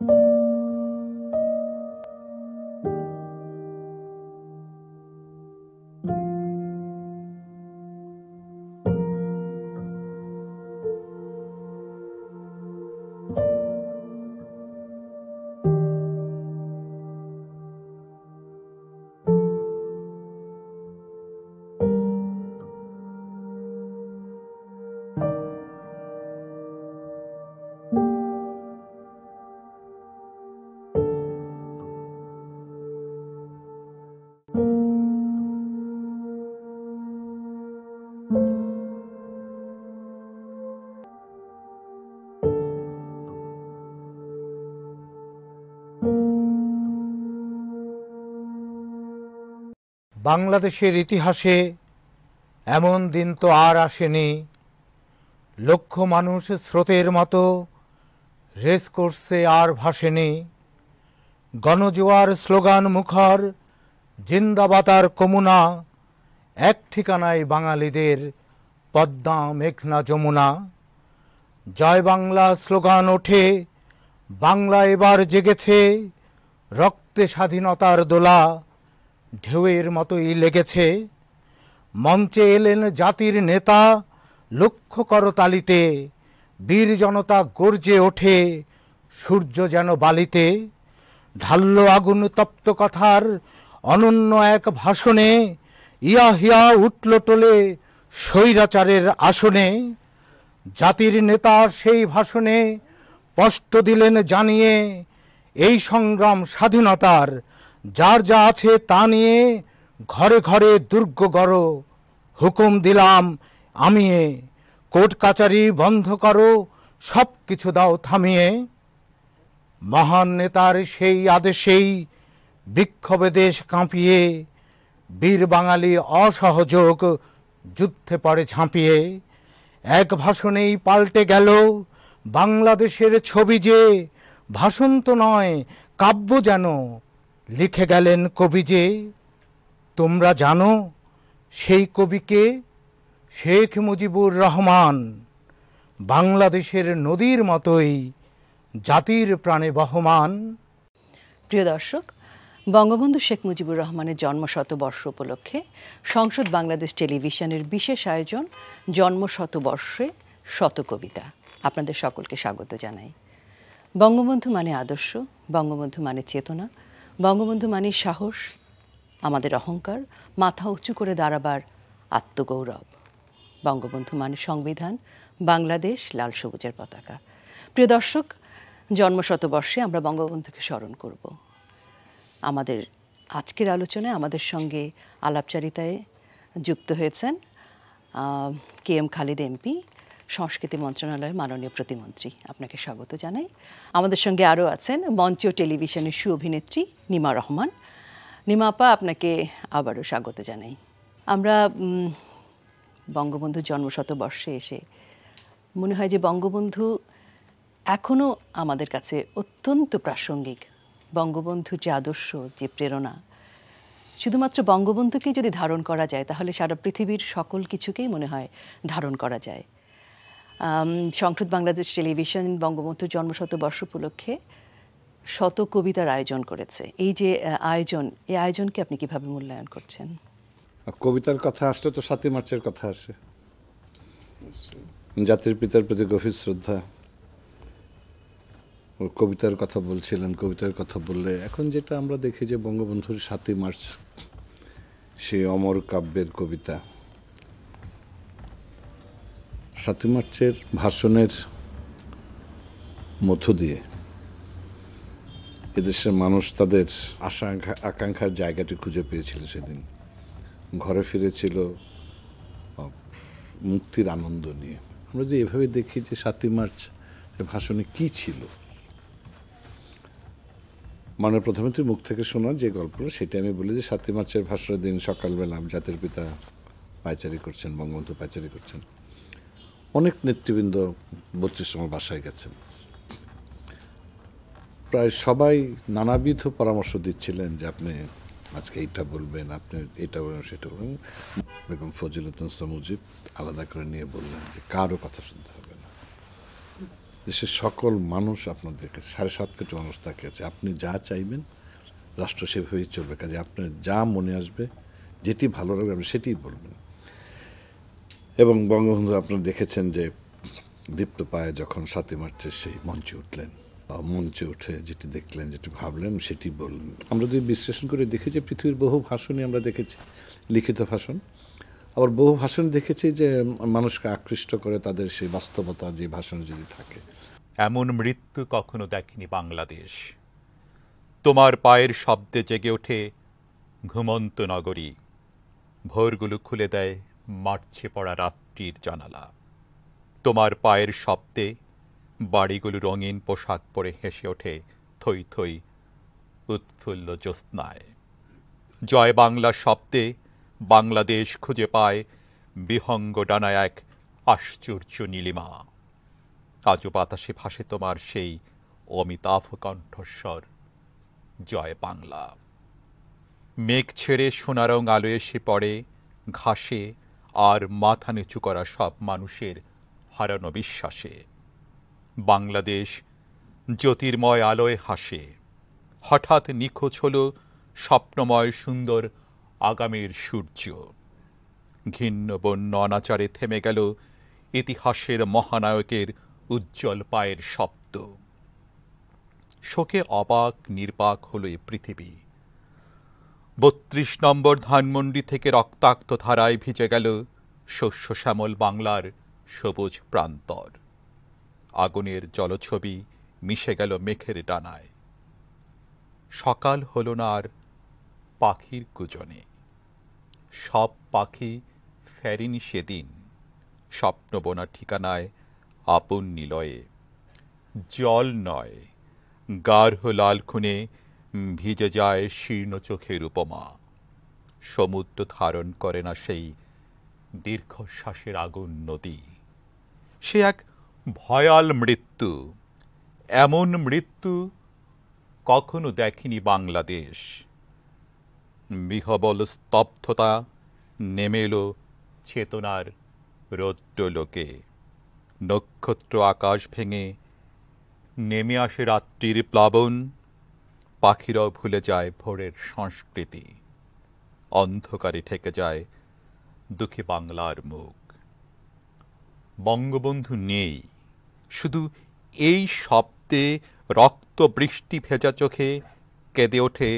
thank you বাংলাদেশের ইতিহাসে এমন দিন তো আর আসেনি লক্ষ মানুষ স্রোতের মতো রেস করছে আর ভাসেনি গণজোয়ার স্লোগান মুখর জিন্দাবাতার কমুনা এক ঠিকানায় বাঙালিদের পদ্মা মেঘনা যমুনা জয় বাংলা স্লোগান ওঠে বাংলা এবার জেগেছে রক্তে স্বাধীনতার দোলা ঢেউয়ের মতোই লেগেছে মঞ্চে এলেন জাতির নেতা লক্ষ্য করতালিতে বীর জনতা গর্জে ওঠে সূর্য যেন বালিতে ঢাল্ল আগুন তপ্ত কথার অনন্য এক ভাষণে ইয়া হিয়া উঠল টোলে স্বৈরাচারের আসনে জাতির নেতা সেই ভাষণে স্পষ্ট দিলেন জানিয়ে এই সংগ্রাম স্বাধীনতার যার যা আছে তা নিয়ে ঘরে ঘরে দুর্গ গড় হুকুম দিলাম আমি কোর্ট কাচারি বন্ধ করো সব কিছু দাও থামিয়ে মহান নেতার সেই আদেশেই বিক্ষোভে দেশ কাঁপিয়ে বীর বাঙালি অসহযোগ যুদ্ধে পড়ে ঝাঁপিয়ে এক ভাষণেই পাল্টে গেল বাংলাদেশের ছবি যে ভাষণ তো নয় কাব্য যেন লিখে গেলেন কবি যে তোমরা জানো সেই কবিকে শেখ মুজিবুর রহমান বাংলাদেশের নদীর মতোই জাতির প্রাণে বহমান প্রিয় দর্শক বঙ্গবন্ধু শেখ মুজিবুর রহমানের জন্মশতবর্ষ উপলক্ষে সংসদ বাংলাদেশ টেলিভিশনের বিশেষ আয়োজন জন্মশতবর্ষে শত কবিতা আপনাদের সকলকে স্বাগত জানাই বঙ্গবন্ধু মানে আদর্শ বঙ্গবন্ধু মানে চেতনা বঙ্গবন্ধু মানে সাহস আমাদের অহংকার মাথা উঁচু করে দাঁড়াবার আত্মগৌরব বঙ্গবন্ধু মানে সংবিধান বাংলাদেশ লাল সবুজের পতাকা প্রিয় দর্শক জন্মশতবর্ষে আমরা বঙ্গবন্ধুকে স্মরণ করব আমাদের আজকের আলোচনায় আমাদের সঙ্গে আলাপচারিতায় যুক্ত হয়েছেন কে এম খালিদ এমপি সংস্কৃতি মন্ত্রণালয়ের মাননীয় প্রতিমন্ত্রী আপনাকে স্বাগত জানাই আমাদের সঙ্গে আরও আছেন মঞ্চ ও টেলিভিশনের অভিনেত্রী নিমা রহমান নিমা আপা আপনাকে আবারও স্বাগত জানাই আমরা বঙ্গবন্ধু জন্মশতবর্ষে এসে মনে হয় যে বঙ্গবন্ধু এখনও আমাদের কাছে অত্যন্ত প্রাসঙ্গিক বঙ্গবন্ধু যে আদর্শ যে প্রেরণা শুধুমাত্র বঙ্গবন্ধুকে যদি ধারণ করা যায় তাহলে সারা পৃথিবীর সকল কিছুকেই মনে হয় ধারণ করা যায় সংসদ বাংলাদেশ টেলিভিশন বঙ্গবন্ধুর বর্ষ উপলক্ষে শত কবিতার আয়োজন করেছে এই যে আয়োজন এই আয়োজনকে আপনি কিভাবে মূল্যায়ন করছেন কবিতার কথা আসলে তো সাতই মার্চের কথা আসে জাতির পিতার প্রতি গভীর শ্রদ্ধা কবিতার কথা বলছিলেন কবিতার কথা বললে এখন যেটা আমরা দেখি যে বঙ্গবন্ধুর সাতই মার্চ সেই অমর কাব্যের কবিতা সাতই মার্চের ভাষণের মধ্য দিয়ে এদেশের মানুষ তাদের আশা আকাঙ্ক্ষার জায়গাটি খুঁজে পেয়েছিল সেদিন ঘরে ফিরেছিল মুক্তির আনন্দ নিয়ে আমরা যদি এভাবে দেখি যে সাতই মার্চ যে ভাষণে কি ছিল মানে প্রথমে তুই মুখ থেকে শোনা যে গল্প সেটা আমি বলি যে সাতই মার্চের ভাষণের দিন সকালবেলা জাতির পিতা পাইচারি করছেন বঙ্গবন্ধু পাইচারি করছেন অনেক নেতৃবৃন্দ বত্রিশ আমার বাসায় গেছেন প্রায় সবাই নানাবিধ পরামর্শ দিচ্ছিলেন যে আপনি আজকে এইটা বলবেন আপনি এটা বলবেন সেটা বলবেন বেগম ফজিলতুনসা মুজিব আলাদা করে নিয়ে বললেন যে কারও কথা শুনতে হবে না দেশের সকল মানুষ আপনাদেরকে সাড়ে সাত কোটি মানুষ তাকে আছে আপনি যা চাইবেন রাষ্ট্র সেভাবেই চলবে কাজে আপনার যা মনে আসবে যেটি ভালো লাগবে আপনি সেটিই বলবেন এবং বঙ্গবন্ধু আপনারা দেখেছেন যে দীপ্ত পায়ে যখন সাতই মার্চের সেই মঞ্চে উঠলেন মঞ্চে উঠে যেটি দেখলেন যেটি ভাবলেন সেটি বললেন আমরা যদি বিশ্লেষণ করে দেখেছি পৃথিবীর বহু ভাষণই আমরা দেখেছি লিখিত ভাষণ আবার বহু ভাষণ দেখেছি যে মানুষকে আকৃষ্ট করে তাদের সেই বাস্তবতা যে ভাষণ যদি থাকে এমন মৃত্যু কখনো দেখেনি বাংলাদেশ তোমার পায়ের শব্দে জেগে ওঠে ঘুমন্ত নগরী ভোরগুলো খুলে দেয় মারছে পড়া রাত্রির জানালা তোমার পায়ের শব্দে বাড়িগুলো রঙিন পোশাক পরে হেসে ওঠে থই থই উৎফুল্ল জ্যোৎস্নায় জয় বাংলা শব্দে বাংলাদেশ খুঁজে পায় বিহঙ্গ ডানায় এক আশ্চর্য নীলিমা কাজু বাতাসে ভাসে তোমার সেই অমিতাভ কণ্ঠস্বর জয় বাংলা মেঘ ছেড়ে সোনারং আলো এসে পড়ে ঘাসে আর মাথা নিচু করা সব মানুষের হারানো বিশ্বাসে বাংলাদেশ জ্যোতির্ময় আলোয় হাসে হঠাৎ নিখোঁজ হল স্বপ্নময় সুন্দর আগামীর সূর্য ঘিন্ন বন্য অনাচারে থেমে গেল ইতিহাসের মহানায়কের উজ্জ্বল পায়ের শব্দ শোকে অবাক নির্বাক হল এ পৃথিবী বত্রিশ নম্বর ধানমন্ডি থেকে রক্তাক্ত ধারায় ভিজে গেল শস্য শ্যামল বাংলার সবুজ প্রান্তর আগুনের জলছবি মিশে গেল মেঘের ডানায় সকাল হল না আর পাখির কুজনে সব পাখি ফেরিনি সেদিন স্বপ্নবোনা ঠিকানায় আপন নিলয়ে জল নয় গার্হ লাল খুনে ভিজে যায় শীর্ণ চোখের উপমা সমুদ্র ধারণ করে না সেই দীর্ঘশ্বাসের আগুন নদী সে এক ভয়াল মৃত্যু এমন মৃত্যু কখনো দেখেনি বাংলাদেশ বিহবল স্তব্ধতা নেমে এলো চেতনার লোকে নক্ষত্র আকাশ ভেঙে নেমে আসে রাত্রির প্লাবন পাখিরাও ভুলে যায় ভোরের সংস্কৃতি অন্ধকারে ঠেকে যায় দুঃখী বাংলার মুখ বঙ্গবন্ধু নেই শুধু এই শব্দে রক্ত বৃষ্টি ভেজা চোখে কেঁদে ওঠে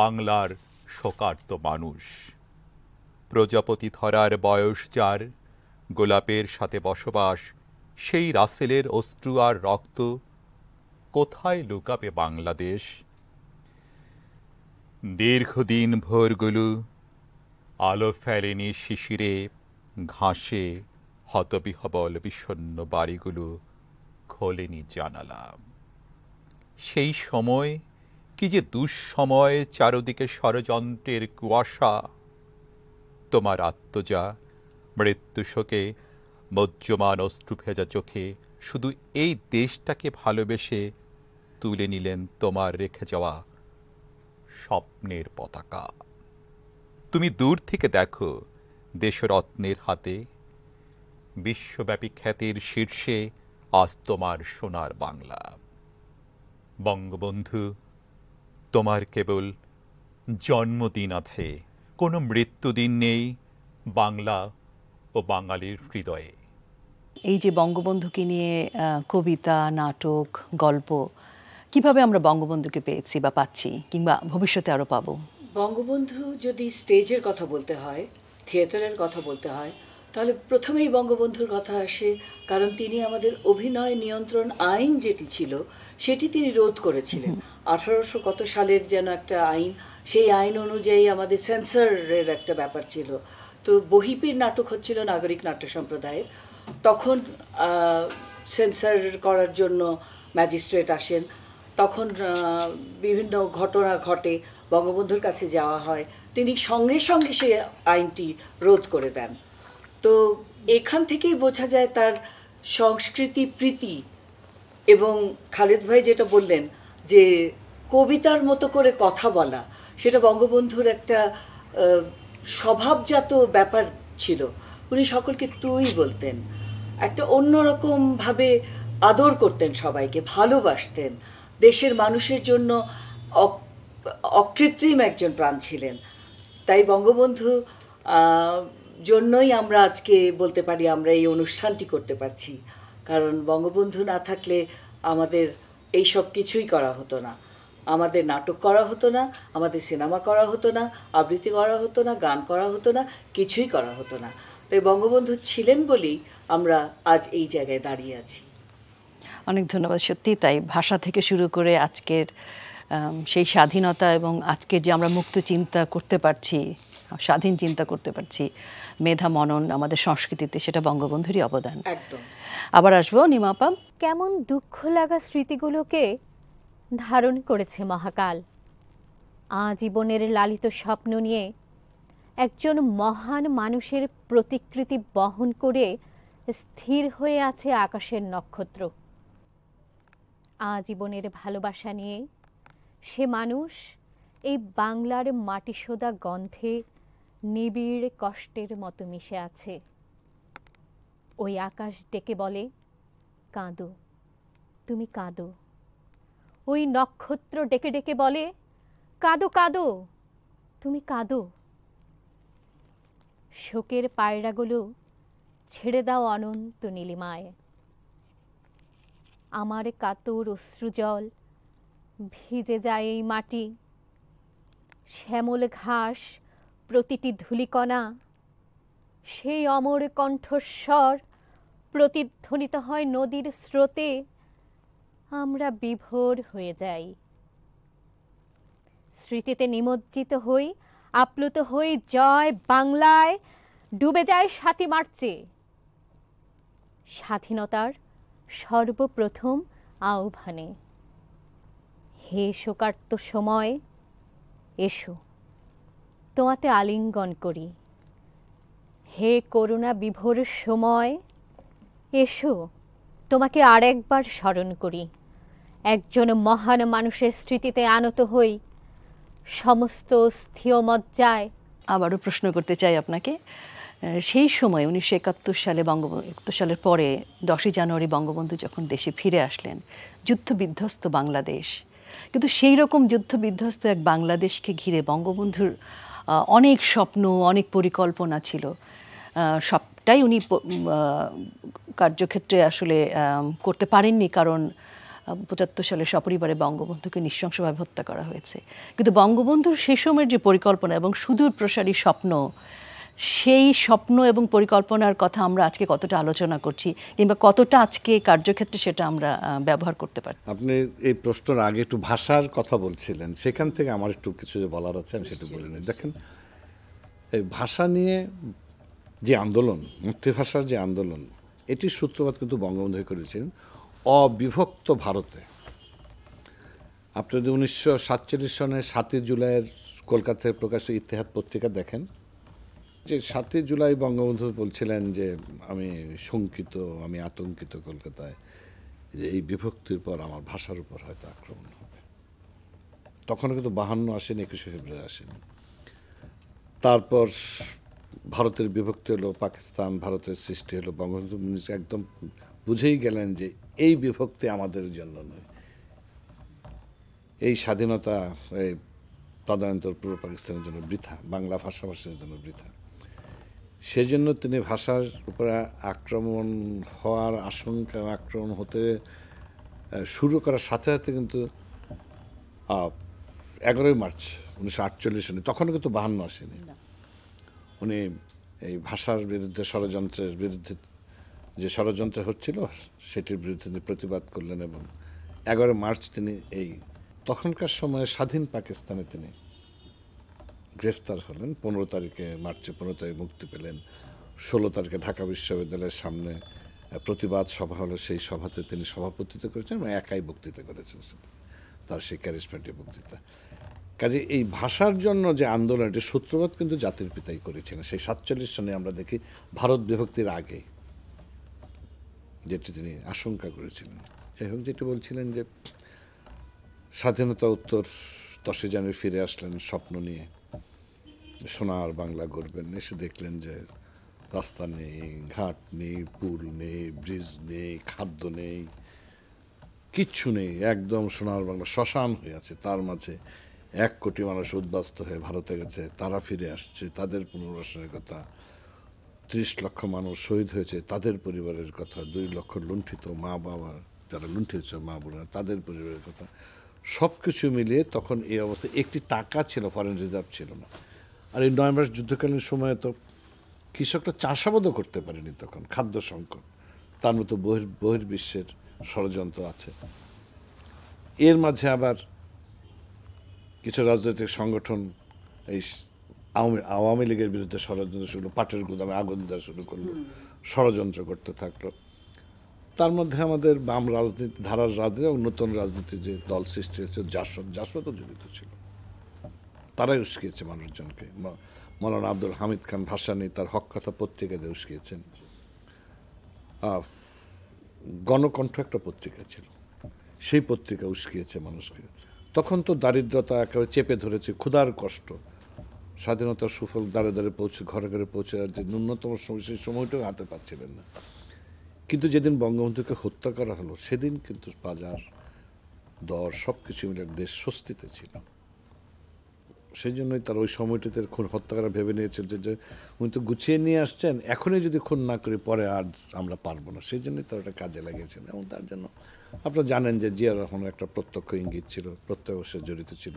বাংলার শোকার্ত মানুষ প্রজাপতি ধরার বয়স যার গোলাপের সাথে বসবাস সেই রাসেলের অশ্রু আর রক্ত কোথায় লুকাবে বাংলাদেশ দীর্ঘদিন ভোরগুলো আলো ফেলেনি শিশিরে ঘাসে হতবিহবল বিষণ্ন বাড়িগুলো খোলেনি জানালা সেই সময় কি যে দুঃসময় চারদিকে ষড়যন্ত্রের কুয়াশা তোমার আত্মজা মৃত্যুশোকে মজ্জমান অস্ত্র ভেজা চোখে শুধু এই দেশটাকে ভালোবেসে তুলে নিলেন তোমার রেখে যাওয়া স্বপ্নের পতাকা তুমি দূর থেকে দেখো দেশরত্নের হাতে বিশ্বব্যাপী খ্যাতির শীর্ষে আজ তোমার সোনার বাংলা বঙ্গবন্ধু তোমার কেবল জন্মদিন আছে কোনো মৃত্যুদিন নেই বাংলা ও বাঙালির হৃদয়ে এই যে বঙ্গবন্ধুকে নিয়ে কবিতা নাটক গল্প কিভাবে আমরা বঙ্গবন্ধুকে পেয়েছি বা পাচ্ছি কিংবা ভবিষ্যতে আরও পাব বঙ্গবন্ধু যদি স্টেজের কথা বলতে হয় থিয়েটারের কথা বলতে হয় তাহলে প্রথমেই বঙ্গবন্ধুর কথা আসে কারণ তিনি আমাদের অভিনয় নিয়ন্ত্রণ আইন যেটি ছিল সেটি তিনি রোধ করেছিলেন আঠারোশো কত সালের যেন একটা আইন সেই আইন অনুযায়ী আমাদের সেন্সারের একটা ব্যাপার ছিল তো বহিপীর নাটক হচ্ছিল নাগরিক নাট্য সম্প্রদায়ের তখন সেন্সার করার জন্য ম্যাজিস্ট্রেট আসেন তখন বিভিন্ন ঘটনা ঘটে বঙ্গবন্ধুর কাছে যাওয়া হয় তিনি সঙ্গে সঙ্গে সেই আইনটি রোধ করে দেন তো এখান থেকেই বোঝা যায় তার সংস্কৃতি প্রীতি এবং খালেদ ভাই যেটা বললেন যে কবিতার মতো করে কথা বলা সেটা বঙ্গবন্ধুর একটা স্বভাবজাত ব্যাপার ছিল উনি সকলকে তুই বলতেন একটা অন্যরকমভাবে আদর করতেন সবাইকে ভালোবাসতেন দেশের মানুষের জন্য অকৃত্রিম একজন প্রাণ ছিলেন তাই বঙ্গবন্ধু জন্যই আমরা আজকে বলতে পারি আমরা এই অনুষ্ঠানটি করতে পারছি কারণ বঙ্গবন্ধু না থাকলে আমাদের এই সব কিছুই করা হতো না আমাদের নাটক করা হতো না আমাদের সিনেমা করা হতো না আবৃত্তি করা হতো না গান করা হতো না কিছুই করা হতো না তাই বঙ্গবন্ধু ছিলেন বলেই আমরা আজ এই জায়গায় দাঁড়িয়ে আছি অনেক ধন্যবাদ সত্যি তাই ভাষা থেকে শুরু করে আজকের সেই স্বাধীনতা এবং আজকে যে আমরা মুক্ত চিন্তা করতে পারছি স্বাধীন চিন্তা করতে পারছি মেধা মনন আমাদের সংস্কৃতিতে সেটা বঙ্গবন্ধুরই অবদান আবার আসবো নিমাপা কেমন দুঃখ লাগা স্মৃতিগুলোকে ধারণ করেছে মহাকাল আজীবনের লালিত স্বপ্ন নিয়ে একজন মহান মানুষের প্রতিকৃতি বহন করে স্থির হয়ে আছে আকাশের নক্ষত্র আজীবনের ভালোবাসা নিয়ে সে মানুষ এই বাংলার মাটি সোদা গন্ধে নিবিড় কষ্টের মতো মিশে আছে ওই আকাশ ডেকে বলে কাঁদো তুমি কাঁদো ওই নক্ষত্র ডেকে ডেকে বলে কাঁদো কাঁদো তুমি কাঁদো শোকের পায়রাগুলো ছেড়ে দাও অনন্ত নীলিমায় আমার কাতর অশ্রুজল ভিজে যায় এই মাটি শ্যামল ঘাস প্রতিটি ধুলিকণা সেই অমর কণ্ঠস্বর প্রতিধ্বনিত হয় নদীর স্রোতে আমরা বিভোর হয়ে যাই স্মৃতিতে নিমজ্জিত হই আপ্লুত হই জয় বাংলায় ডুবে যায় সাথী মার্চে স্বাধীনতার সর্বপ্রথম আহ্বানে হে শোকার্ত সময় এসো তোমাতে আলিঙ্গন করি হে করুণা বিভোর সময় এসো তোমাকে আর একবার স্মরণ করি একজন মহান মানুষের স্মৃতিতে আনত হই সমস্ত স্থিয় মজ্জায় আবারও প্রশ্ন করতে চাই আপনাকে সেই সময় উনিশশো একাত্তর সালে বঙ্গবন্ধু একাত্তর সালের পরে দশই জানুয়ারি বঙ্গবন্ধু যখন দেশে ফিরে আসলেন যুদ্ধ বিধ্বস্ত বাংলাদেশ কিন্তু সেই রকম যুদ্ধ বিধ্বস্ত এক বাংলাদেশকে ঘিরে বঙ্গবন্ধুর অনেক স্বপ্ন অনেক পরিকল্পনা ছিল সবটাই উনি কার্যক্ষেত্রে আসলে করতে পারেননি কারণ পঁচাত্তর সালে সপরিবারে বঙ্গবন্ধুকে নৃশংসভাবে হত্যা করা হয়েছে কিন্তু বঙ্গবন্ধুর সেই সময়ের যে পরিকল্পনা এবং সুদূর প্রসারী স্বপ্ন সেই স্বপ্ন এবং পরিকল্পনার কথা আমরা আজকে কতটা আলোচনা করছি কিংবা কতটা আজকে কার্যক্ষেত্রে সেটা আমরা ব্যবহার করতে পারি আপনি এই প্রশ্নের আগে একটু ভাষার কথা বলছিলেন সেখান থেকে আমার একটু কিছু বলার আছে আমি সেটা বলিনি দেখেন এই ভাষা নিয়ে যে আন্দোলন মাতৃভাষার যে আন্দোলন এটির সূত্রপাত কিন্তু বঙ্গবন্ধু করেছিলেন অবিভক্ত ভারতে আপনি যদি উনিশশো সাতচল্লিশ সনের সাতই জুলাইয়ের কলকাতায় প্রকাশিত ইতিহাস পত্রিকা দেখেন যে সাতই জুলাই বঙ্গবন্ধু বলছিলেন যে আমি শঙ্কিত আমি আতঙ্কিত কলকাতায় যে এই বিভক্তির পর আমার ভাষার উপর হয়তো আক্রমণ হবে তখন কিন্তু বাহান্ন আসেনি একুশে ফেব্রুয়ারি আসেনি তারপর ভারতের বিভক্তি হলো পাকিস্তান ভারতের সৃষ্টি হলো বঙ্গবন্ধু একদম বুঝেই গেলেন যে এই বিভক্তি আমাদের জন্য নয় এই স্বাধীনতা এই তদানন্তর পূর্ব পাকিস্তানের জন্য বৃথা বাংলা ভাষাভাষীর জন্য বৃথা সেজন্য তিনি ভাষার উপরে আক্রমণ হওয়ার আশঙ্কা আক্রমণ হতে শুরু করার সাথে সাথে কিন্তু এগারোই মার্চ উনিশশো আটচল্লিশ সালে তখন কিন্তু বাহান্ন আসেনি উনি এই ভাষার বিরুদ্ধে ষড়যন্ত্রের বিরুদ্ধে যে ষড়যন্ত্র হচ্ছিল সেটির বিরুদ্ধে তিনি প্রতিবাদ করলেন এবং এগারো মার্চ তিনি এই তখনকার সময়ে স্বাধীন পাকিস্তানে তিনি গ্রেফতার হলেন পনেরো তারিখে মার্চে পনেরো তারিখে মুক্তি পেলেন ষোলো তারিখে ঢাকা বিশ্ববিদ্যালয়ের সামনে প্রতিবাদ সভা হলো সেই সভাতে তিনি সভাপতিত্ব করেছেন এবং একাই বক্তৃতা করেছেন তার সেই ক্যারিসমেন্টের বক্তৃতা কাজে এই ভাষার জন্য যে আন্দোলন এটি সূত্রপাত কিন্তু জাতির পিতাই করেছিলেন সেই সাতচল্লিশ সনে আমরা দেখি ভারত বিভক্তির আগে যেটি তিনি আশঙ্কা করেছিলেন যাই হোক যেটি বলছিলেন যে স্বাধীনতা উত্তর দশই জানুয়ারি ফিরে আসলেন স্বপ্ন নিয়ে সোনার বাংলা গড়বেন এসে দেখলেন যে রাস্তা নেই ঘাট নেই পুল নেই ব্রিজ নেই খাদ্য নেই কিচ্ছু নেই একদম সোনার বাংলা শ্মশান হয়ে আছে তার মাঝে এক কোটি মানুষ উদ্বাস্ত হয়ে ভারতে গেছে তারা ফিরে আসছে তাদের পুনর্বাসনের কথা ত্রিশ লক্ষ মানুষ শহীদ হয়েছে তাদের পরিবারের কথা দুই লক্ষ লুণ্ঠিত মা বাবার যারা লুণ্ঠিত মা বোনেরা তাদের পরিবারের কথা সব কিছু মিলিয়ে তখন এই অবস্থা একটি টাকা ছিল ফরেন রিজার্ভ ছিল না আর এই নয় মাস যুদ্ধকালীন সময়ে তো কৃষকরা চাষাবাদও করতে পারেনি তখন খাদ্য সংকট তার মতো বহির বহির্বিশ্বের ষড়যন্ত্র আছে এর মাঝে আবার কিছু রাজনৈতিক সংগঠন এই আওয়ামী আওয়ামী লীগের বিরুদ্ধে ষড়যন্ত্র শুরু পাটের গুদামে আগুন দেওয়া শুরু করলো ষড়যন্ত্র করতে থাকলো তার মধ্যে আমাদের বাম রাজনীতি ধারার রাজনীতি এবং নতুন রাজনীতি যে দল সৃষ্টি হয়েছে জাসদ জাসদও জড়িত ছিল তারাই উস্কিয়েছে মানুষজনকে মৌলানা আব্দুল হামিদ খান ভাসানি তার হক কথা পত্রিকাতে উস্কিয়েছেন গণকণ্ঠ একটা পত্রিকা ছিল সেই পত্রিকা উস্কিয়েছে মানুষকে তখন তো দারিদ্রতা একেবারে চেপে ধরেছে ক্ষুধার কষ্ট স্বাধীনতার সুফল দ্বারে দ্বারে পৌঁছে ঘরে ঘরে পৌঁছে যে ন্যূনতম সময় সেই সময়টাও হাতে পাচ্ছিলেন না কিন্তু যেদিন বঙ্গবন্ধুকে হত্যা করা হলো সেদিন কিন্তু বাজার দর সব কিছু মিলে দেশ স্বস্তিতে ছিল সেই জন্যই তারা ওই সময়টিতে খুন হত্যাকারা ভেবে নিয়েছেন যে যে উনি তো গুছিয়ে নিয়ে আসছেন এখনই যদি খুন না করি পরে আর আমরা পারবো না সেই জন্যই তারা একটা কাজে লাগিয়েছেন এবং তার জন্য আপনারা জানেন যে জিয়া রহমানের একটা প্রত্যক্ষ ইঙ্গিত ছিল প্রত্যক্ষ জড়িত ছিল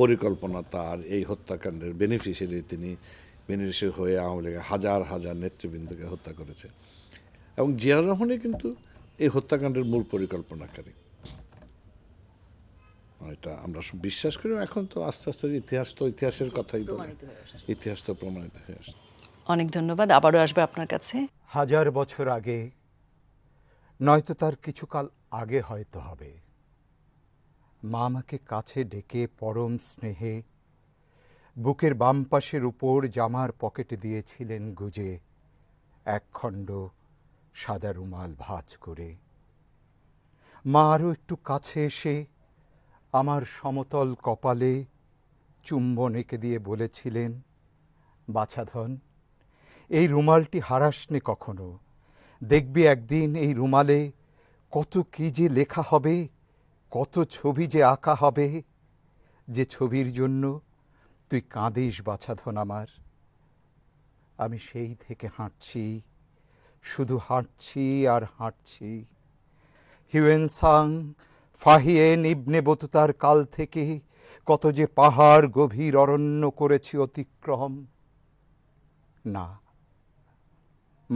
পরিকল্পনা তার এই হত্যাকাণ্ডের বেনিফিশিয়ারি তিনি বেনিফিশিয়ারি হয়ে আওয়ামী লীগের হাজার হাজার নেতৃবৃন্দকে হত্যা করেছে এবং জিয়া রহমানই কিন্তু এই হত্যাকাণ্ডের মূল পরিকল্পনাকারী মানে এটা আমরা বিশ্বাস করি এখন তো আস্তে আস্তে ইতিহাস তো ইতিহাসের কথাই বলে ইতিহাস তো প্রমাণিত হয়ে আসছে অনেক ধন্যবাদ আবারও আসবে আপনার কাছে হাজার বছর আগে নয়তো তার কিছুকাল আগে হয়তো হবে মা আমাকে কাছে ডেকে পরম স্নেহে বুকের বাম পাশের উপর জামার পকেটে দিয়েছিলেন গুজে একখণ্ড সাদা রুমাল ভাজ করে মা আরও একটু কাছে এসে আমার সমতল কপালে চুম্বন এঁকে দিয়ে বলেছিলেন বাছাধন এই রুমালটি হারাসনি কখনো দেখবি একদিন এই রুমালে কত কী যে লেখা হবে কত ছবি যে আঁকা হবে যে ছবির জন্য তুই কাঁদিস বাছাধন আমার আমি সেই থেকে হাঁটছি শুধু হাঁটছি আর হাঁটছি হিউয়েন সাং ফাহিয়েন ইবনে বতুতার কাল থেকে কত যে পাহাড় গভীর অরণ্য করেছি অতিক্রম না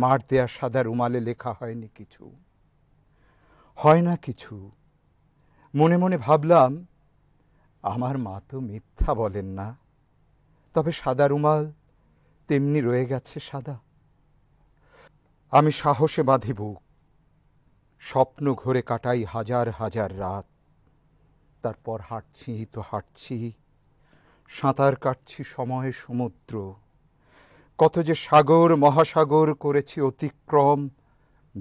মার দেয়া সাদা রুমালে লেখা হয়নি কিছু হয় না কিছু মনে মনে ভাবলাম আমার মা তো মিথ্যা বলেন না তবে সাদা রুমাল তেমনি রয়ে গেছে সাদা আমি সাহসে বাঁধি বুক স্বপ্ন ঘরে কাটাই হাজার হাজার রাত তারপর হাঁটছি তো হাঁটছি সাঁতার কাটছি সময়ে সমুদ্র কত যে সাগর মহাসাগর করেছি অতিক্রম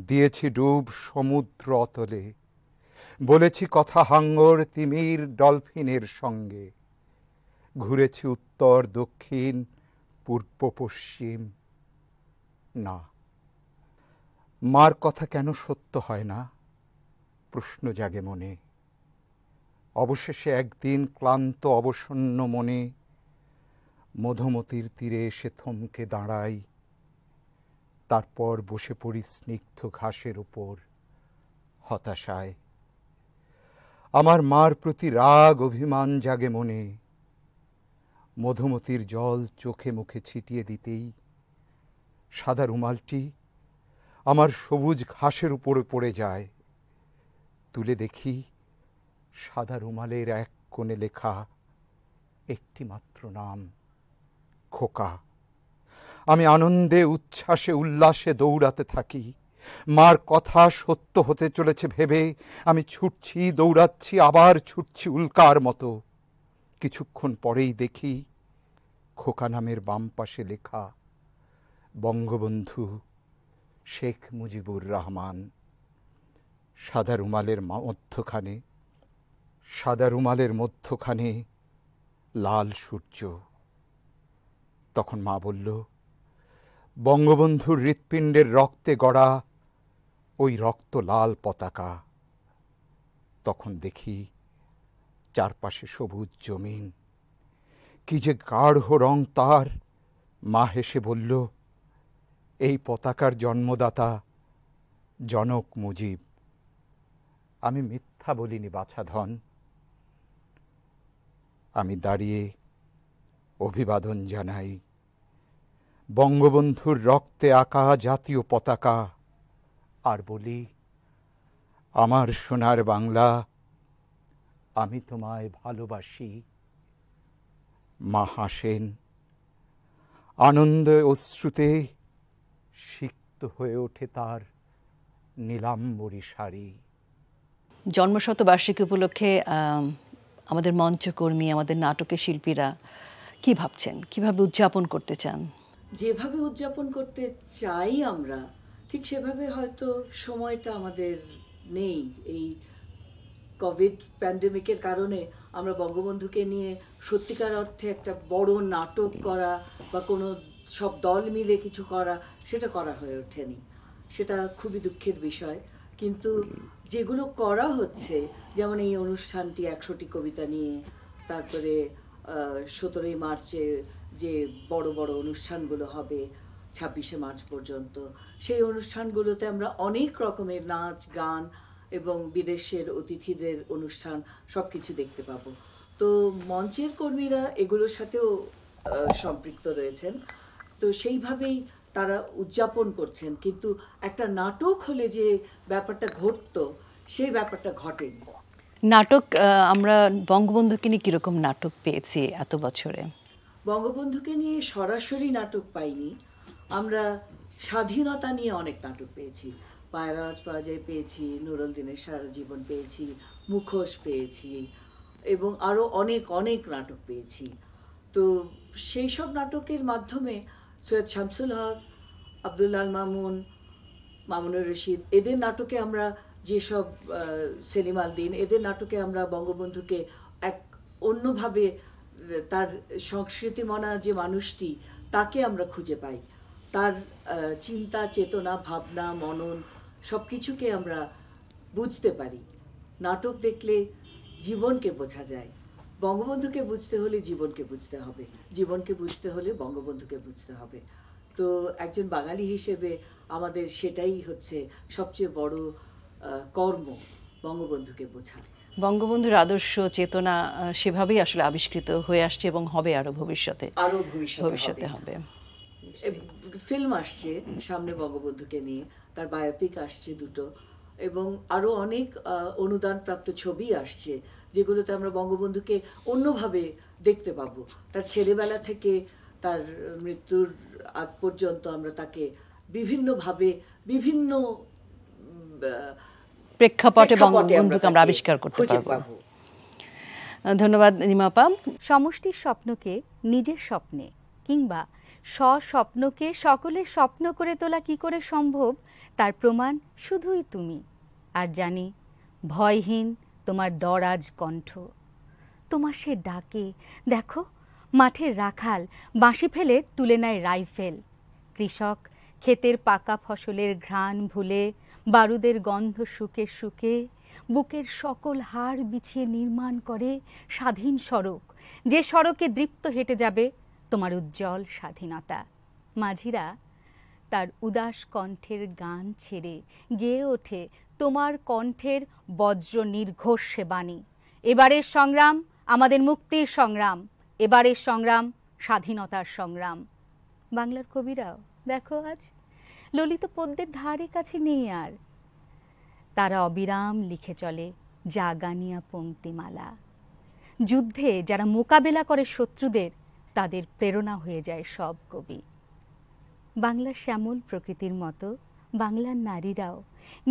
দিয়েছি ডুব সমুদ্র অতলে বলেছি কথা হাঙ্গর তিমির ডলফিনের সঙ্গে ঘুরেছি উত্তর দক্ষিণ পূর্ব পশ্চিম না মার কথা কেন সত্য হয় না প্রশ্ন জাগে মনে অবশেষে একদিন ক্লান্ত অবসন্ন মনে মধুমতির তীরে এসে থমকে দাঁড়াই তারপর বসে পড়ি স্নিগ্ধ ঘাসের ওপর হতাশায় আমার মার প্রতি রাগ অভিমান জাগে মনে মধুমতির জল চোখে মুখে ছিটিয়ে দিতেই সাদা রুমালটি আমার সবুজ ঘাসের উপরে পড়ে যায় তুলে দেখি সাদা রুমালের এক কোণে লেখা একটি মাত্র নাম খোকা আমি আনন্দে উচ্ছ্বাসে উল্লাসে দৌড়াতে থাকি মার কথা সত্য হতে চলেছে ভেবে আমি ছুটছি দৌড়াচ্ছি আবার ছুটছি উল্কার মতো কিছুক্ষণ পরেই দেখি খোকা নামের বাম পাশে লেখা বঙ্গবন্ধু শেখ মুজিবুর রহমান সাদা রুমালের মধ্যখানে সাদা রুমালের মধ্যখানে লাল সূর্য তখন মা বলল বঙ্গবন্ধুর হৃৎপিণ্ডের রক্তে গড়া ওই রক্ত লাল পতাকা তখন দেখি চারপাশে সবুজ জমিন কি যে গাঢ় রং তার মা হেসে বলল এই পতাকার জন্মদাতা জনক মুজিব আমি মিথ্যা বলিনি বাছাধন আমি দাঁড়িয়ে অভিবাদন জানাই বঙ্গবন্ধুর রক্তে আঁকা জাতীয় পতাকা আর বলি আমার সোনার বাংলা আমি তোমায় ভালোবাসি মা হাসেন আনন্দ অশ্রুতে সিক্ত হয়ে ওঠে তার নীলাম্বরী শাড়ি জন্মশতবার্ষিকী উপলক্ষে আমাদের মঞ্চকর্মী আমাদের নাটকের শিল্পীরা কি ভাবছেন কিভাবে উদযাপন করতে চান যেভাবে উদযাপন করতে চাই আমরা ঠিক সেভাবে হয়তো সময়টা আমাদের নেই এই কোভিড প্যান্ডেমিকের কারণে আমরা বঙ্গবন্ধুকে নিয়ে সত্যিকার অর্থে একটা বড় নাটক করা বা কোনো সব দল মিলে কিছু করা সেটা করা হয়ে ওঠেনি সেটা খুবই দুঃখের বিষয় কিন্তু যেগুলো করা হচ্ছে যেমন এই অনুষ্ঠানটি একশোটি কবিতা নিয়ে তারপরে সতেরোই মার্চে যে বড় বড় অনুষ্ঠানগুলো হবে ছাব্বিশে মার্চ পর্যন্ত সেই অনুষ্ঠানগুলোতে আমরা অনেক রকমের নাচ গান এবং বিদেশের অতিথিদের অনুষ্ঠান সব কিছু দেখতে পাবো তো মঞ্চের কর্মীরা এগুলোর সাথেও সম্পৃক্ত রয়েছেন তো সেইভাবেই তারা উদযাপন করছেন কিন্তু একটা নাটক হলে যে ব্যাপারটা ঘটতো সেই ব্যাপারটা ঘটেনি নাটক আমরা বঙ্গবন্ধুকে নিয়ে কীরকম নাটক পেয়েছি এত বছরে বঙ্গবন্ধুকে নিয়ে সরাসরি নাটক পাইনি আমরা স্বাধীনতা নিয়ে অনেক নাটক পেয়েছি পায়রাজ পাজে পেয়েছি নুরুল দিনের সারা জীবন পেয়েছি মুখোশ পেয়েছি এবং আরও অনেক অনেক নাটক পেয়েছি তো সেই সব নাটকের মাধ্যমে সৈয়দ শামসুল হক আবদুল্লাল মামুন মামুনুর রশিদ এদের নাটকে আমরা যেসব সেলিম দিন এদের নাটকে আমরা বঙ্গবন্ধুকে এক অন্যভাবে তার সংস্কৃতিমনা যে মানুষটি তাকে আমরা খুঁজে পাই তার চিন্তা চেতনা ভাবনা মনন সব কিছুকে আমরা বুঝতে পারি নাটক দেখলে জীবনকে বোঝা যায় বঙ্গবন্ধুকে বুঝতে হলে জীবনকে বুঝতে হবে জীবনকে বুঝতে হলে বঙ্গবন্ধুকে বুঝতে হবে তো একজন বাঙালি হিসেবে আমাদের সেটাই হচ্ছে সবচেয়ে বড় কর্ম বঙ্গবন্ধুকে বোঝা বঙ্গবন্ধুর আদর্শ চেতনা সেভাবেই আসলে আবিষ্কৃত হয়ে আসছে এবং হবে আরো ভবিষ্যতে আরো ভবিষ্যতে হবে ফিল্ম আসছে সামনে বঙ্গবন্ধুকে নিয়ে তার বায়োপিক আসছে দুটো এবং আরো অনেক অনুদানপ্রাপ্ত ছবি আসছে যেগুলোতে আমরা বঙ্গবন্ধুকে অন্যভাবে দেখতে পাব তার ছেলেবেলা থেকে তার মৃত্যুর আগ পর্যন্ত আমরা তাকে বিভিন্নভাবে বিভিন্ন প্রেক্ষাপটে বঙ্গবন্ধুকে আমরা আবিষ্কার করতে পারবো ধন্যবাদ নিমাপা সমষ্টির স্বপ্নকে নিজের স্বপ্নে কিংবা স্বপ্নকে সকলের স্বপ্ন করে তোলা কি করে সম্ভব তার প্রমাণ শুধুই তুমি আর জানি ভয়হীন তোমার দরাজ কণ্ঠ তোমার সে ডাকে দেখো মাঠের রাখাল বাঁশি ফেলে তুলে নেয় রাইফেল কৃষক ক্ষেতের পাকা ফসলের ঘ্রাণ ভুলে বারুদের গন্ধ শুকে শুকে বুকের সকল হাড় বিছিয়ে নির্মাণ করে স্বাধীন সড়ক যে সড়কে দৃপ্ত হেঁটে যাবে তোমার উজ্জ্বল স্বাধীনতা মাঝিরা তার উদাস কণ্ঠের গান ছেড়ে গেয়ে ওঠে তোমার কণ্ঠের বজ্র নির্ঘোষ বাণী এবারের সংগ্রাম আমাদের মুক্তির সংগ্রাম এবারের সংগ্রাম স্বাধীনতার সংগ্রাম বাংলার কবিরাও দেখো আজ ললিত পদ্মের ধারে কাছে নেই আর তারা অবিরাম লিখে চলে জাগানিয়া পঙ্ক্তিমালা যুদ্ধে যারা মোকাবেলা করে শত্রুদের তাদের প্রেরণা হয়ে যায় সব কবি বাংলা শ্যামল প্রকৃতির মতো বাংলার নারীরাও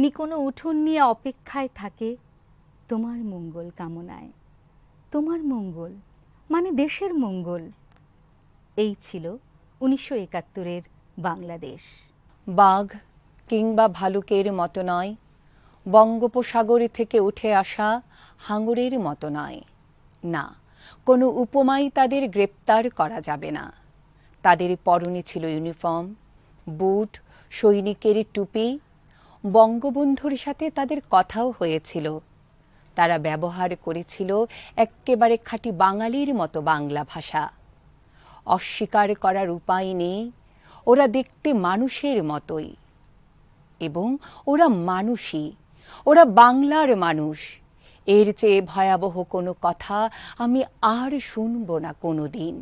নিকোনো উঠোন নিয়ে অপেক্ষায় থাকে তোমার মঙ্গল কামনায় তোমার মঙ্গল মানে দেশের মঙ্গল এই ছিল উনিশশো একাত্তরের বাংলাদেশ বাঘ কিংবা ভালুকের মতো নয় বঙ্গোপসাগর থেকে উঠে আসা হাঙরের মতো নয় না কোনো উপমাই তাদের গ্রেপ্তার করা যাবে না তাদের পরনে ছিল ইউনিফর্ম বুট সৈনিকের টুপি বঙ্গবন্ধুর সাথে তাদের কথাও হয়েছিল তারা ব্যবহার করেছিল একেবারে খাঁটি বাঙালির মতো বাংলা ভাষা অস্বীকার করার উপায় নেই ওরা দেখতে মানুষের মতোই এবং ওরা মানুষই ওরা বাংলার মানুষ এর চেয়ে ভয়াবহ কোনো কথা আমি আর শুনব না কোনো দিন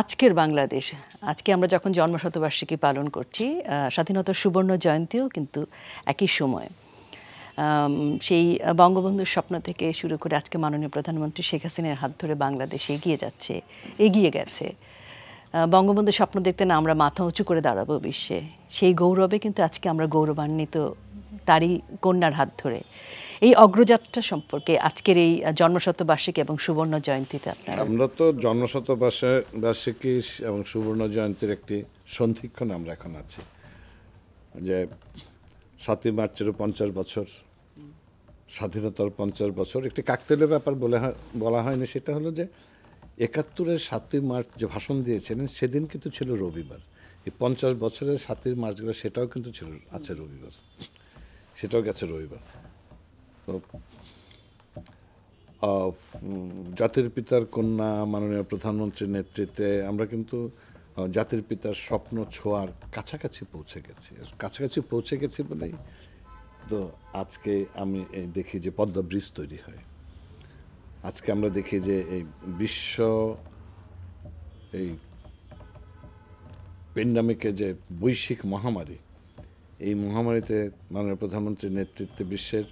আজকের বাংলাদেশ আজকে আমরা যখন জন্মশতবার্ষিকী পালন করছি স্বাধীনতার সুবর্ণ জয়ন্তীও কিন্তু একই সময় সেই বঙ্গবন্ধুর স্বপ্ন থেকে শুরু করে আজকে মাননীয় প্রধানমন্ত্রী শেখ হাসিনার হাত ধরে বাংলাদেশ এগিয়ে যাচ্ছে এগিয়ে গেছে বঙ্গবন্ধুর স্বপ্ন দেখতে না আমরা মাথা উঁচু করে দাঁড়াবো বিশ্বে সেই গৌরবে কিন্তু আজকে আমরা গৌরবান্বিত তারই কন্যার হাত ধরে এই অগ্রযাত্রা সম্পর্কে আজকের এই জন্মশতবার্ষিকী এবং সুবর্ণ জয়ন্তীতে আপনার আমরা তো জন্মশতবার্ষিকী এবং সুবর্ণ জয়ন্তীর একটি সন্ধিক্ষণ আমরা এখন আছি যে সাতই মার্চেরও পঞ্চাশ বছর স্বাধীনতার পঞ্চাশ বছর একটি কাকতেলের ব্যাপার বলে বলা হয়নি সেটা হলো যে একাত্তরের সাতই মার্চ যে ভাষণ দিয়েছিলেন সেদিন কিন্তু ছিল রবিবার এই পঞ্চাশ বছরের সাতই মার্চগুলো সেটাও কিন্তু ছিল আছে রবিবার সেটাও গেছে রবিবার জাতির পিতার কন্যা মাননীয় প্রধানমন্ত্রীর নেতৃত্বে আমরা কিন্তু জাতির পিতার স্বপ্ন ছোঁয়ার কাছাকাছি পৌঁছে গেছি কাছাকাছি পৌঁছে গেছি বলেই তো আজকে আমি দেখি যে পদ্মা তৈরি হয় আজকে আমরা দেখি যে এই বিশ্ব এই পেন্ডামিকে যে বৈশ্বিক মহামারী এই মহামারীতে মাননীয় প্রধানমন্ত্রীর নেতৃত্বে বিশ্বের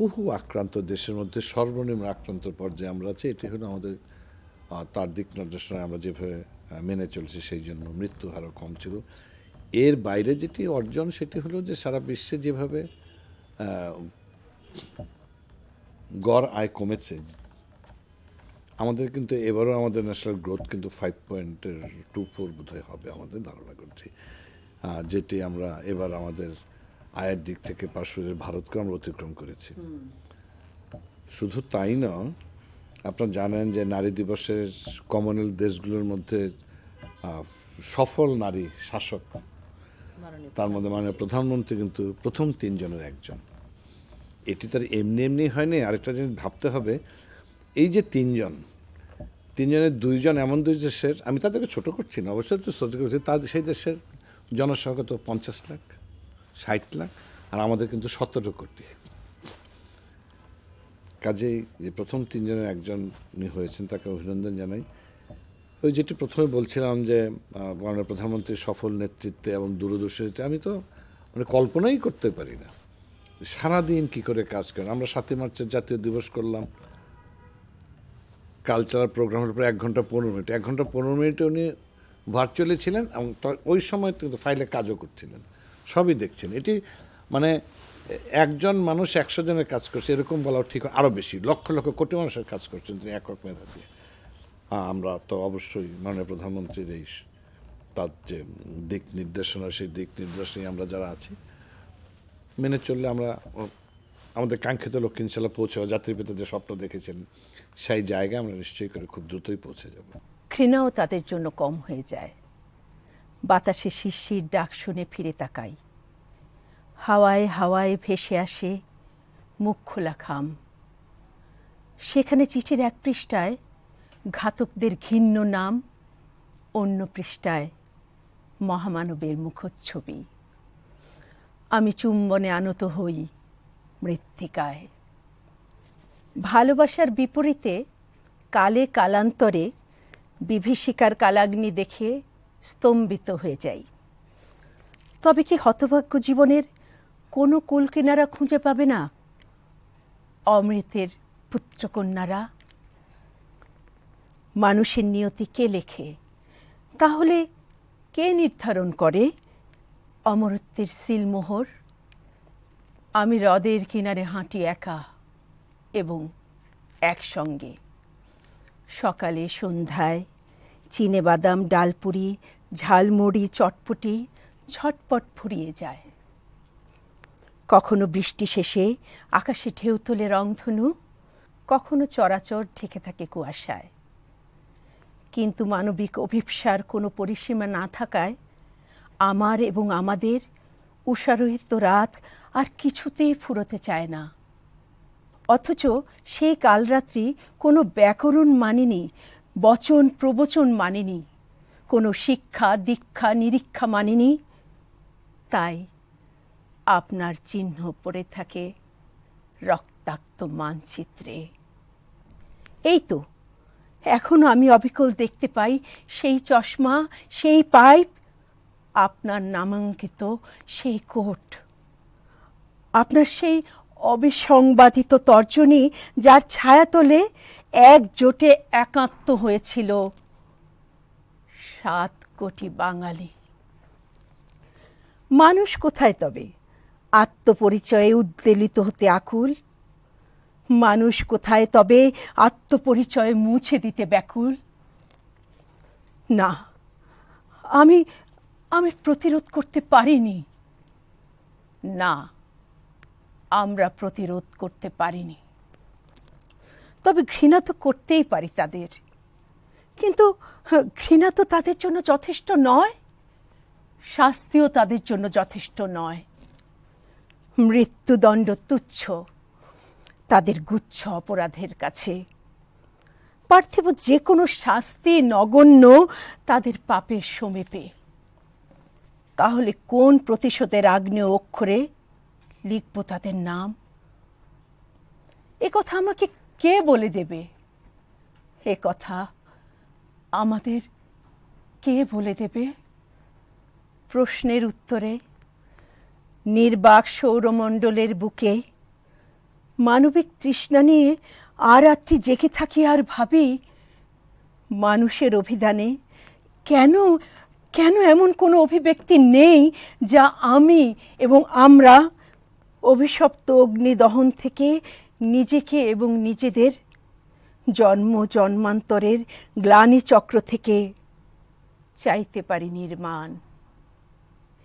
বহু আক্রান্ত দেশের মধ্যে সর্বনিম্ন আক্রান্ত পর্যায়ে আমরা আছি এটি হলো আমাদের তার দিক নির্দেশনায় আমরা যেভাবে মেনে চলছি সেই জন্য মৃত্যু হারও কম ছিল এর বাইরে যেটি অর্জন সেটি হলো যে সারা বিশ্বে যেভাবে গড় আয় কমেছে আমাদের কিন্তু এবারও আমাদের ন্যাশনাল গ্রোথ কিন্তু ফাইভ পয়েন্টের টু ফোর বোধহয় হবে আমাদের ধারণা করছি যেটি আমরা এবার আমাদের আয়ের দিক থেকে পার্শ্বদের ভারতকে আমরা অতিক্রম করেছি শুধু তাই নয় আপনারা জানেন যে নারী দিবসের কমনওয়েলথ দেশগুলোর মধ্যে সফল নারী শাসক তার মধ্যে মানে প্রধানমন্ত্রী কিন্তু প্রথম তিনজনের একজন এটি তার এমনি এমনি হয়নি আরেকটা জিনিস ভাবতে হবে এই যে তিনজন তিনজনের দুইজন এমন দুই দেশের আমি তাদেরকে ছোট করছি না অবশ্যই তো করছি তাদের সেই দেশের জনসংখ্যা তো পঞ্চাশ লাখ ষাট লাখ আর আমাদের কিন্তু সতেরো কোটি কাজেই যে প্রথম তিনজনের একজন উনি হয়েছেন তাকে অভিনন্দন জানাই ওই যেটি প্রথমে বলছিলাম যে মাননীয় প্রধানমন্ত্রীর সফল নেতৃত্বে এবং দূরদর্শিতে আমি তো মানে কল্পনাই করতে পারি না সারাদিন কি করে কাজ করেন আমরা সাতই মার্চের জাতীয় দিবস করলাম কালচারাল প্রোগ্রামের পরে এক ঘন্টা পনেরো মিনিট এক ঘন্টা পনেরো মিনিটে উনি ভার্চুয়ালি ছিলেন এবং ওই সময় কিন্তু ফাইলে কাজও করছিলেন সবই দেখছেন এটি মানে একজন মানুষ একশো জনের কাজ করছে এরকম বলাও ঠিক আরও বেশি লক্ষ লক্ষ কোটি মানুষের কাজ করছেন তিনি একক মেধা দিয়ে হ্যাঁ আমরা তো অবশ্যই মাননীয় প্রধানমন্ত্রীর এই তার যে দিক নির্দেশনা সেই দিক নির্দেশনায় আমরা যারা আছি মেনে চললে আমরা আমাদের কাঙ্ক্ষিত লক্ষ্যে ইনশাল্লাহ যাত্রী যাত্রীপিতা যে স্বপ্ন দেখেছেন সেই জায়গায় আমরা নিশ্চয়ই করে খুব দ্রুতই পৌঁছে যাব ঘৃণাও তাদের জন্য কম হয়ে যায় বাতাসে শিশির ডাক শুনে ফিরে তাকাই হাওয়ায় হাওয়ায় ভেসে আসে মুখ খোলা খাম সেখানে চিঠির এক পৃষ্ঠায় ঘাতকদের ঘিন্ন নাম অন্য পৃষ্ঠায় মহামানবের মুখচ্ছবি আমি চুম্বনে আনত হই মৃত্তিকায় ভালোবাসার বিপরীতে কালে কালান্তরে বিভীষিকার কালাগ্নি দেখে স্তম্ভিত হয়ে যাই তবে কি হতভাগ্য জীবনের কোনো কুলকিনারা খুঁজে পাবে না অমৃতের পুত্রকন্যারা মানুষের নিয়তি কে লেখে তাহলে কে নির্ধারণ করে অমরত্বের সিলমোহর আমি হ্রদের কিনারে হাঁটি একা এবং একসঙ্গে সকালে সন্ধ্যায় চিনেবাদাম ডালপুরি ঝালমুড়ি চটপটি ছটপট ফুরিয়ে যায় কখনো বৃষ্টি শেষে আকাশে ঢেউ তোলে রংধনু কখনো চরাচর ঢেকে থাকে কুয়াশায় কিন্তু মানবিক অভিপসার কোনো পরিসীমা না থাকায় আমার এবং আমাদের উষারোহিত রাত আর কিছুতেই ফুরোতে চায় না অথচ সেই কালরাত্রি কোনো ব্যাকরণ মানিনি বচন প্রবচন মানেনি কোনো শিক্ষা দীক্ষা নিরীক্ষা মানেনি তাই আপনার চিহ্ন পড়ে থাকে রক্তাক্ত মানচিত্রে এই তো এখনও আমি অবিকল দেখতে পাই সেই চশমা সেই পাইপ আপনার নামাঙ্কিত সেই কোট আপনার সেই অবিসংবাদিত তর্জনী যার ছায়াতলে একজোটে একাত্ম হয়েছিল সাত কোটি বাঙালি মানুষ কোথায় তবে আত্মপরিচয়ে উদ্বেলিত হতে আকুল মানুষ কোথায় তবে আত্মপরিচয় মুছে দিতে ব্যাকুল না আমি আমি প্রতিরোধ করতে পারিনি না আমরা প্রতিরোধ করতে পারিনি তবে ঘৃণা তো করতেই পারি তাদের কিন্তু হ্যাঁ, ঘৃণা তো তাদের জন্য যথেষ্ট নয় শাস্তিও তাদের জন্য যথেষ্ট নয় মৃত্যুদণ্ড তুচ্ছ তাদের গুচ্ছ অপরাধের কাছে পার্থিব যে কোনো শাস্তি নগণ্য তাদের পাপের সমীপে তাহলে কোন প্রতিশোধের আগ্নেয় অক্ষরে লিখব তাদের নাম কথা আমাকে কে বলে দেবে এ কথা আমাদের কে বলে দেবে প্রশ্নের উত্তরে নির্বাক সৌরমণ্ডলের বুকে মানবিক তৃষ্ণা নিয়ে আর রাত্রি জেগে থাকি আর ভাবি মানুষের অভিধানে কেন কেন এমন কোনো অভিব্যক্তি নেই যা আমি এবং আমরা অভিশপ্ত অগ্নি দহন থেকে নিজেকে এবং নিজেদের জন্ম জন্মান্তরের গ্লানি চক্র থেকে চাইতে পারি নির্মাণ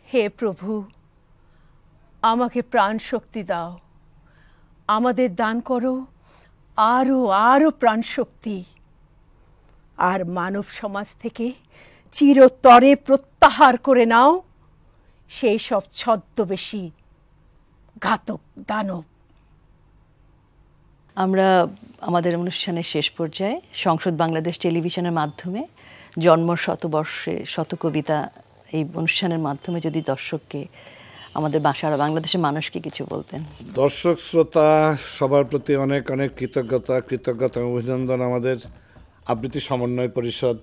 হে প্রভু আমাকে প্রাণ শক্তি দাও আমাদের দান করো আরও আরও প্রাণ শক্তি আর মানব সমাজ থেকে চিরতরে প্রত্যাহার করে নাও সেই সব ছদ্মবেশী ঘাতক দানব আমরা আমাদের অনুষ্ঠানের শেষ পর্যায়ে সংসদ বাংলাদেশ টেলিভিশনের মাধ্যমে জন্ম শতবর্ষে শত কবিতা এই অনুষ্ঠানের মাধ্যমে যদি দর্শককে আমাদের বাসার বাংলাদেশের মানুষকে কিছু বলতেন দর্শক শ্রোতা সবার প্রতি অনেক অনেক কৃতজ্ঞতা কৃতজ্ঞতা অভিনন্দন আমাদের আবৃত্তি সমন্বয় পরিষদ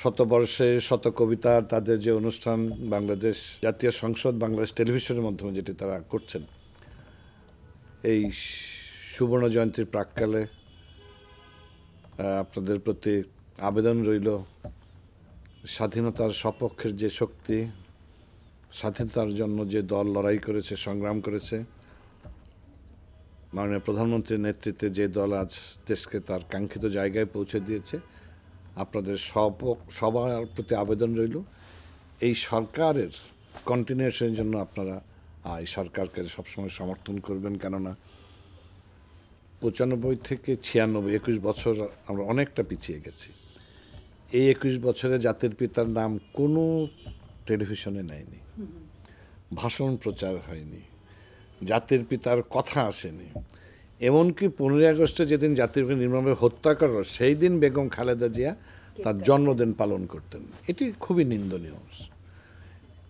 শতবর্ষে শত কবিতার তাদের যে অনুষ্ঠান বাংলাদেশ জাতীয় সংসদ বাংলাদেশ টেলিভিশনের মাধ্যমে যেটি তারা করছেন এই সুবর্ণ জয়ন্তীর প্রাককালে আপনাদের প্রতি আবেদন রইল স্বাধীনতার সপক্ষের যে শক্তি স্বাধীনতার জন্য যে দল লড়াই করেছে সংগ্রাম করেছে মাননীয় প্রধানমন্ত্রীর নেতৃত্বে যে দল আজ দেশকে তার কাঙ্ক্ষিত জায়গায় পৌঁছে দিয়েছে আপনাদের সব সবার প্রতি আবেদন রইল এই সরকারের কন্টিনিউশনের জন্য আপনারা এই সরকারকে সবসময় সমর্থন করবেন কেননা পঁচানব্বই থেকে ছিয়ানব্বই একুশ বছর আমরা অনেকটা পিছিয়ে গেছি এই একুশ বছরে জাতির পিতার নাম কোনো টেলিভিশনে নেয়নি ভাষণ প্রচার হয়নি জাতির পিতার কথা আসেনি এমনকি পনেরোই আগস্টে যেদিন জাতির পিতা নির্মমে হত্যা করার সেই দিন বেগম খালেদা জিয়া তার জন্মদিন পালন করতেন এটি খুবই নিন্দনীয়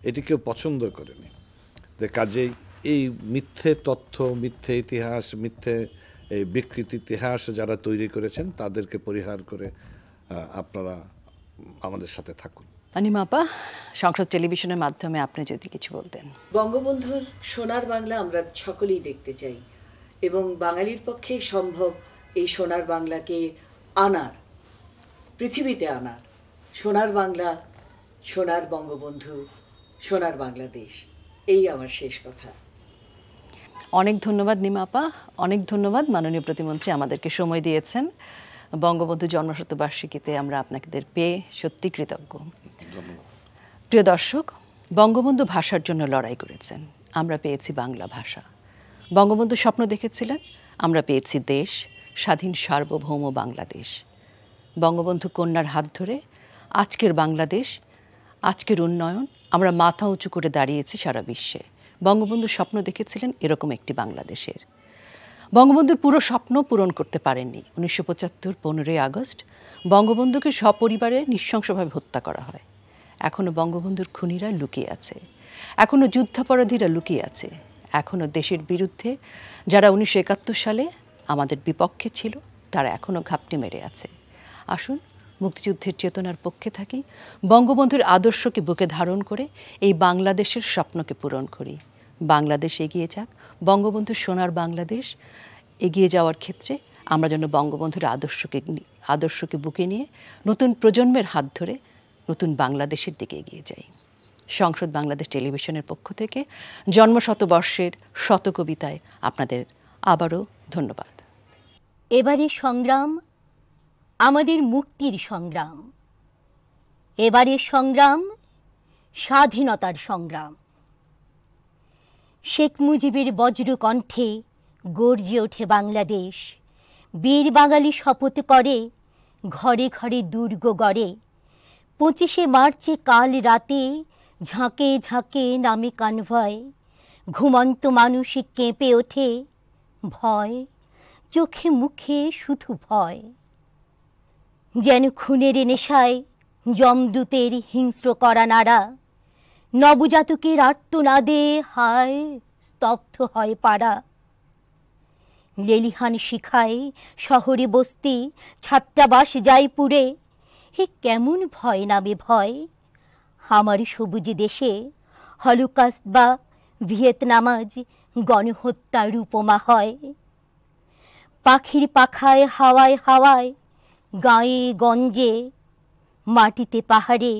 এটি কেউ পছন্দ করেনি যে কাজেই এই মিথ্যে তথ্য মিথ্যে ইতিহাস মিথ্যে এই বিকৃত ইতিহাস যারা তৈরি করেছেন তাদেরকে পরিহার করে আপনারা আমাদের সাথে থাকুন অনিমাপা সংসদ টেলিভিশনের মাধ্যমে আপনি যদি কিছু বলতেন বঙ্গবন্ধুর সোনার বাংলা আমরা সকলেই দেখতে চাই এবং বাঙালির পক্ষে সম্ভব এই সোনার বাংলাকে আনার পৃথিবীতে আনার সোনার বাংলা সোনার বঙ্গবন্ধু সোনার বাংলাদেশ এই আমার শেষ কথা অনেক ধন্যবাদ নিমাপা অনেক ধন্যবাদ মাননীয় প্রতিমন্ত্রী আমাদেরকে সময় দিয়েছেন বঙ্গবন্ধু জন্মশতবার্ষিকীতে আমরা আপনাদের পেয়ে সত্যি কৃতজ্ঞ প্রিয় দর্শক বঙ্গবন্ধু ভাষার জন্য লড়াই করেছেন আমরা পেয়েছি বাংলা ভাষা বঙ্গবন্ধু স্বপ্ন দেখেছিলেন আমরা পেয়েছি দেশ স্বাধীন সার্বভৌম বাংলাদেশ বঙ্গবন্ধু কন্যার হাত ধরে আজকের বাংলাদেশ আজকের উন্নয়ন আমরা মাথা উঁচু করে দাঁড়িয়েছি সারা বিশ্বে বঙ্গবন্ধু স্বপ্ন দেখেছিলেন এরকম একটি বাংলাদেশের বঙ্গবন্ধুর পুরো স্বপ্ন পূরণ করতে পারেননি উনিশশো পঁচাত্তর পনেরোই আগস্ট বঙ্গবন্ধুকে সপরিবারে নৃশংসভাবে হত্যা করা হয় এখনও বঙ্গবন্ধুর খুনিরা লুকিয়ে আছে এখনও যুদ্ধাপরাধীরা লুকিয়ে আছে এখনও দেশের বিরুদ্ধে যারা উনিশশো একাত্তর সালে আমাদের বিপক্ষে ছিল তারা এখনও ঘাপটি মেরে আছে আসুন মুক্তিযুদ্ধের চেতনার পক্ষে থাকি বঙ্গবন্ধুর আদর্শকে বুকে ধারণ করে এই বাংলাদেশের স্বপ্নকে পূরণ করি বাংলাদেশ এগিয়ে যাক বঙ্গবন্ধু সোনার বাংলাদেশ এগিয়ে যাওয়ার ক্ষেত্রে আমরা যেন বঙ্গবন্ধুর আদর্শকে আদর্শকে বুকে নিয়ে নতুন প্রজন্মের হাত ধরে নতুন বাংলাদেশের দিকে এগিয়ে যাই সংসদ বাংলাদেশ টেলিভিশনের পক্ষ থেকে জন্মশতবর্ষের শত কবিতায় আপনাদের আবারও ধন্যবাদ এবারে সংগ্রাম আমাদের মুক্তির সংগ্রাম এবারের সংগ্রাম স্বাধীনতার সংগ্রাম শেখ মুজিবের বজ্রকণ্ঠে গর্জে ওঠে বাংলাদেশ বীর বাঙালি শপথ করে ঘরে ঘরে দুর্গ গড়ে পঁচিশে মার্চে কাল রাতে ঝাঁকে ঝাঁকে নামে কানভয় ঘুমন্ত মানুষ কেঁপে ওঠে ভয় চোখে মুখে শুধু ভয় যেন খুনের নেশায় যমদূতের হিংস্র করা নাড়া নবজাতকের আর্তনাদে হায় স্তব্ধ হয় পাড়া লেলিহান শিখায় শহরে বস্তি ছাত্রাবাস যায় পুরে হে কেমন ভয় নামে ভয় আমার সবুজ দেশে হলুকাস্ট বা ভিয়েতনামাজ গণহত্যার উপমা হয় পাখির পাখায় হাওয়ায় হাওয়ায় গাঁয়ে গঞ্জে মাটিতে পাহাড়ে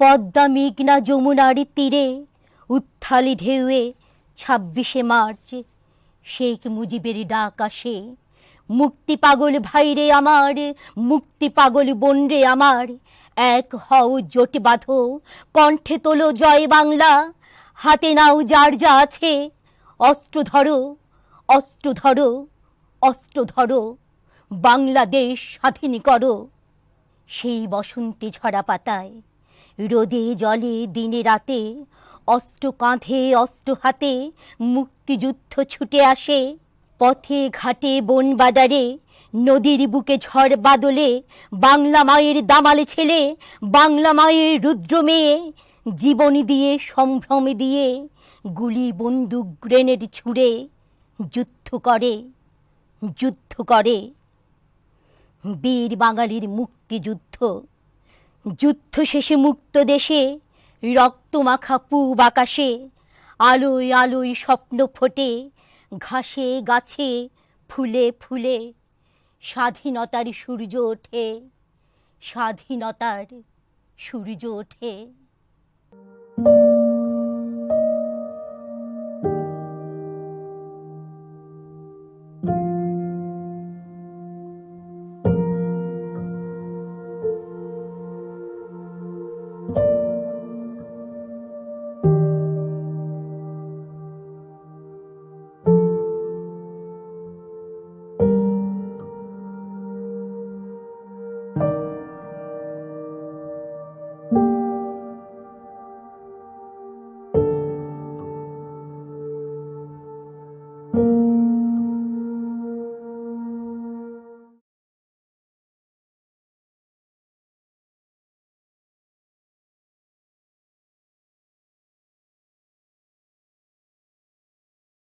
পদ্মা মেঘনা যমুনার তীরে উত্থালি ঢেউয়ে ছাব্বিশে মার্চ শেখ মুজিবের ডাক আসে মুক্তি পাগল ভাইরে আমার মুক্তি পাগল বনরে আমার এক হও জোট বাঁধো কণ্ঠে তোলো জয় বাংলা হাতে নাও যার যা আছে অস্ত্র ধরো অস্ত্র ধরো অস্ত্র ধরো বাংলাদেশ স্বাধীন করো সেই বসন্তে ঝরা পাতায় রোদে জলে দিনে রাতে অস্ত্র কাঁধে অস্ত্র হাতে মুক্তিযুদ্ধ ছুটে আসে পথে ঘাটে বন বাজারে নদীর বুকে ঝড় বাদলে বাংলা মায়ের দামালে ছেলে বাংলা মায়ের রুদ্র মেয়ে জীবনী দিয়ে সম্ভ্রমে দিয়ে গুলি বন্দুক গ্রেনেড ছুঁড়ে যুদ্ধ করে যুদ্ধ করে বীর বাঙালির মুক্তিযুদ্ধ যুদ্ধ শেষে মুক্ত দেশে রক্তমাখা পুব আকাশে আলোয় আলোয় স্বপ্ন ফোটে ঘাসে গাছে ফুলে ফুলে স্বাধীনতার সূর্য ওঠে স্বাধীনতার সূর্য ওঠে